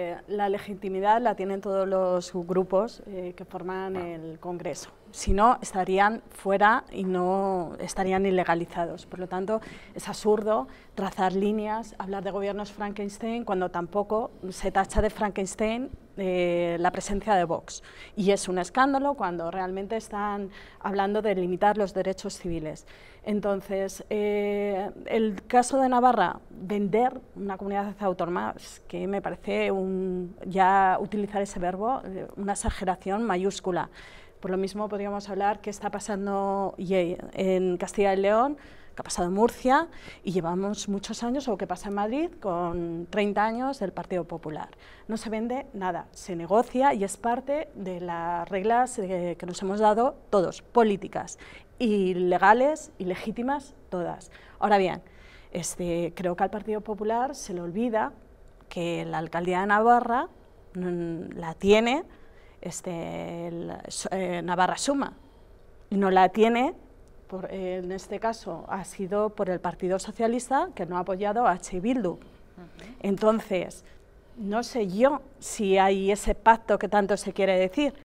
Eh, la legitimidad la tienen todos los grupos eh, que forman el Congreso. Si no, estarían fuera y no estarían ilegalizados. Por lo tanto, es absurdo trazar líneas, hablar de gobiernos Frankenstein cuando tampoco se tacha de Frankenstein eh, la presencia de Vox. Y es un escándalo cuando realmente están hablando de limitar los derechos civiles. Entonces, eh, el caso de Navarra, vender una comunidad autónoma, es que me parece un, ya utilizar ese verbo, eh, una exageración mayúscula por lo mismo podríamos hablar qué está pasando eh, en Castilla y León, que ha pasado en Murcia, y llevamos muchos años, o que pasa en Madrid, con 30 años del Partido Popular. No se vende nada, se negocia y es parte de las reglas eh, que nos hemos dado todos, políticas, y legales y legítimas todas. Ahora bien, este, creo que al Partido Popular se le olvida que la alcaldía de Navarra mm, la tiene este, el, eh, Navarra Suma. Y no la tiene, por, eh, en este caso, ha sido por el Partido Socialista que no ha apoyado a H. Entonces, no sé yo si hay ese pacto que tanto se quiere decir.